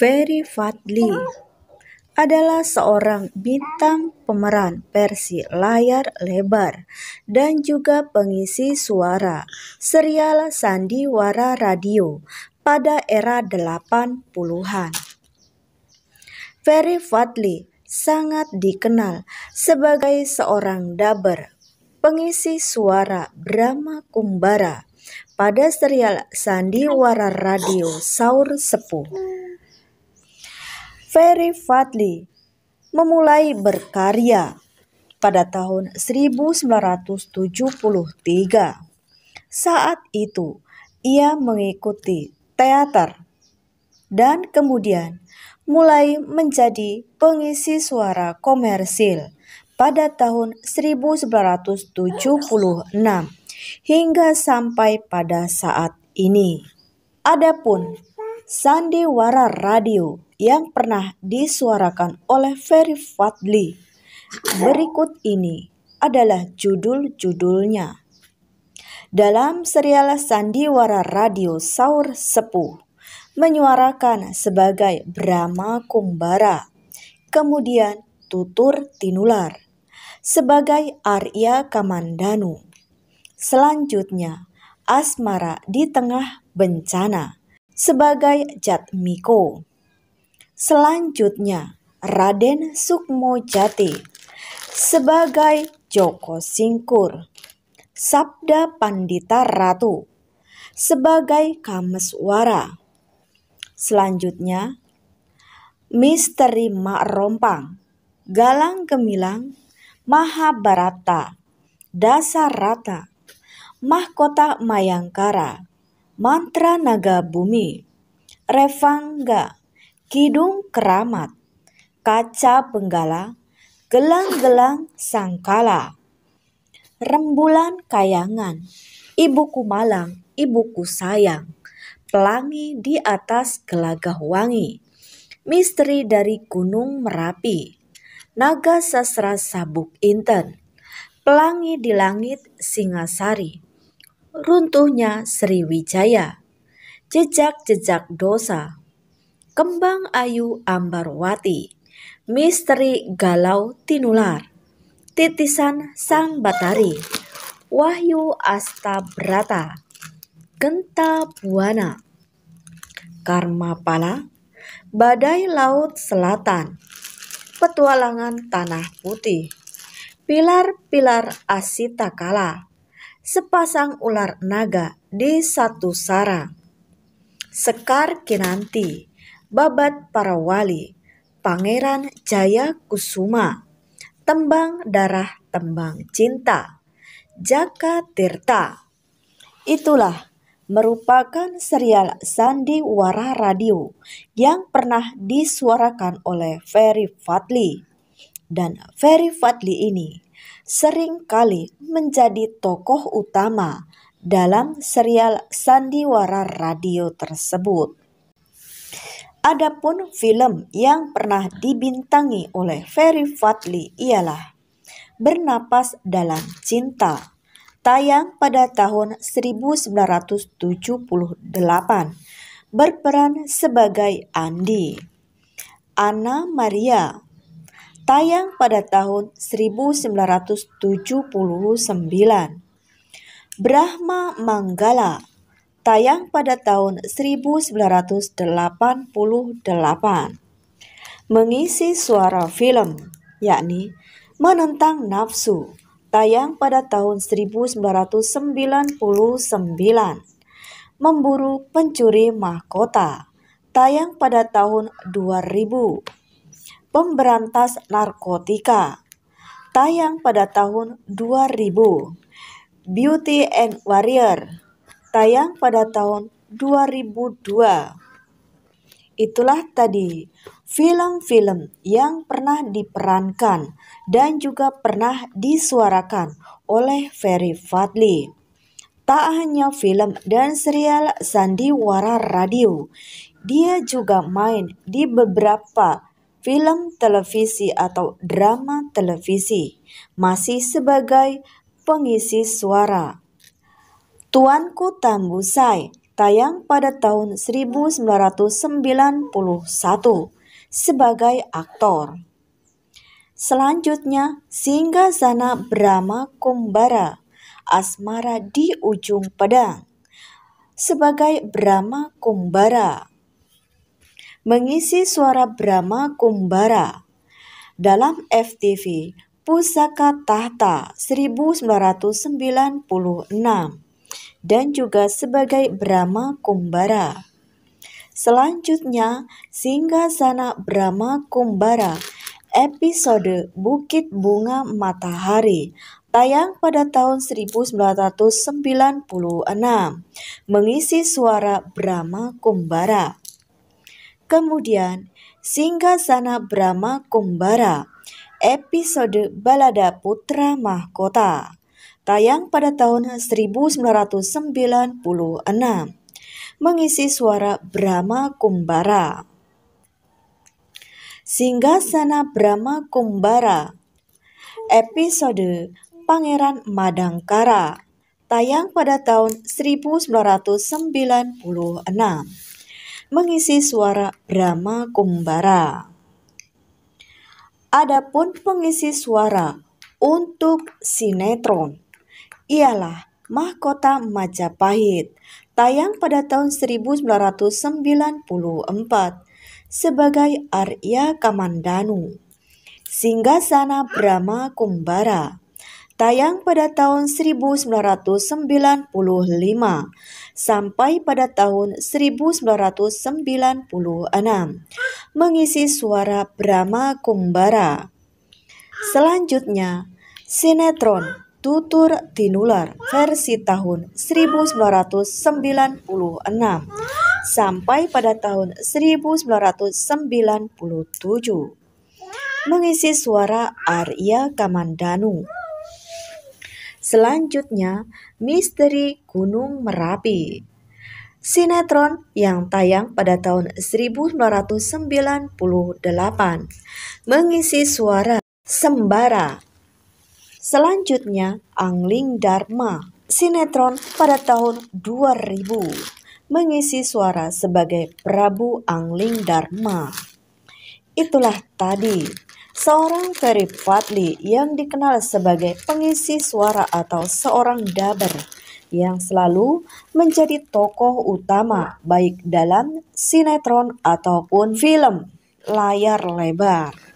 Ferry Fadli adalah seorang bintang pemeran versi layar lebar dan juga pengisi suara serial Sandiwara Radio pada era 80-an. Ferry Fadli sangat dikenal sebagai seorang dubber, pengisi suara Brahma Kumbara pada serial Sandiwara Radio Saur Sepuh Ferry Fadli memulai berkarya pada tahun 1973. Saat itu, ia mengikuti teater dan kemudian mulai menjadi pengisi suara komersil pada tahun 1976 hingga sampai pada saat ini. Adapun sandiwara radio yang pernah disuarakan oleh Ferry Fadli. Berikut ini adalah judul-judulnya. Dalam serial sandiwara radio Saur Sepuh, menyuarakan sebagai Brahma Kumbara, kemudian Tutur Tinular, sebagai Arya Kamandanu. Selanjutnya, Asmara di tengah bencana sebagai Jatmiko. Selanjutnya, Raden Sukmo Jati sebagai Joko Singkur. Sabda Pandita Ratu sebagai Kameswara. Selanjutnya, Misteri Mak Rompang, Galang Gemilang, Mahabharata, Dasarata, Mahkota Mayangkara, Mantra Naga Bumi, Revangga, Kidung Keramat, Kaca Penggala, Gelang-gelang Sangkala, Rembulan Kayangan, Ibuku Malang, Ibuku Sayang, Pelangi di atas Gelagah Wangi, Misteri dari Gunung Merapi, Naga Sasra Sabuk Inten, Pelangi di Langit Singasari, runtuhnya Sriwijaya, jejak-jejak dosa, kembang ayu ambarwati, misteri galau tinular, titisan sang batari, wahyu astabrata, genta buana, karma pala, badai laut selatan, petualangan tanah putih, pilar-pilar Asita Kala sepasang ular naga di satu sarang. Sekar Kinanti, Babat para wali. Pangeran Jaya Kusuma, Tembang Darah Tembang Cinta, Jaka Tirta. Itulah merupakan serial sandiwara radio yang pernah disuarakan oleh Ferry Fadli. Dan Ferry Fadli ini seringkali menjadi tokoh utama dalam serial sandiwara radio tersebut. Adapun film yang pernah dibintangi oleh Ferry Fadli ialah Bernapas dalam Cinta, tayang pada tahun 1978, berperan sebagai Andi. Anna Maria tayang pada tahun 1979. Brahma Manggala tayang pada tahun 1988. Mengisi suara film, yakni Menentang Nafsu, tayang pada tahun 1999. Memburu Pencuri Mahkota, tayang pada tahun 2000. Pemberantas Narkotika tayang pada tahun 2000. Beauty and Warrior tayang pada tahun 2002. Itulah tadi film-film yang pernah diperankan dan juga pernah disuarakan oleh Ferry Fadli. Tak hanya film dan serial sandiwara radio, dia juga main di beberapa film televisi atau drama televisi, masih sebagai pengisi suara. Tuanku Tambusai tayang pada tahun 1991 sebagai aktor. Selanjutnya, Singgah Sana Brahma Kumbara, Asmara di Ujung Pedang, sebagai Brahma Kumbara mengisi suara Brahma Kumbara. Dalam FTV Pusaka Tahta 1996 dan juga sebagai Brahma Kumbara. Selanjutnya, Singgasana Brahma Kumbara, episode Bukit Bunga Matahari, tayang pada tahun 1996, mengisi suara Brahma Kumbara. Kemudian, Singgasana Brahma Kumbara, episode Balada Putra Mahkota, tayang pada tahun 1996, mengisi suara Brahma Kumbara. Singgasana Brahma Kumbara, episode Pangeran Madangkara, tayang pada tahun 1996 mengisi suara Brahma Kumbara. Adapun pengisi suara untuk sinetron ialah Mahkota Majapahit, tayang pada tahun 1994 sebagai Arya Kamandanu. Singgasana Brahma Kumbara tayang pada tahun 1995 sampai pada tahun 1996, mengisi suara Brahma Kumbara. Selanjutnya, sinetron Tutur Tinular versi tahun 1996 sampai pada tahun 1997 mengisi suara Arya Kamandanu Selanjutnya, Misteri Gunung Merapi. Sinetron yang tayang pada tahun 1998 mengisi suara Sembara. Selanjutnya, Angling Dharma. Sinetron pada tahun 2000 mengisi suara sebagai Prabu Angling Dharma. Itulah tadi Seorang Ferry Fadli yang dikenal sebagai pengisi suara atau seorang daber yang selalu menjadi tokoh utama baik dalam sinetron ataupun film layar lebar.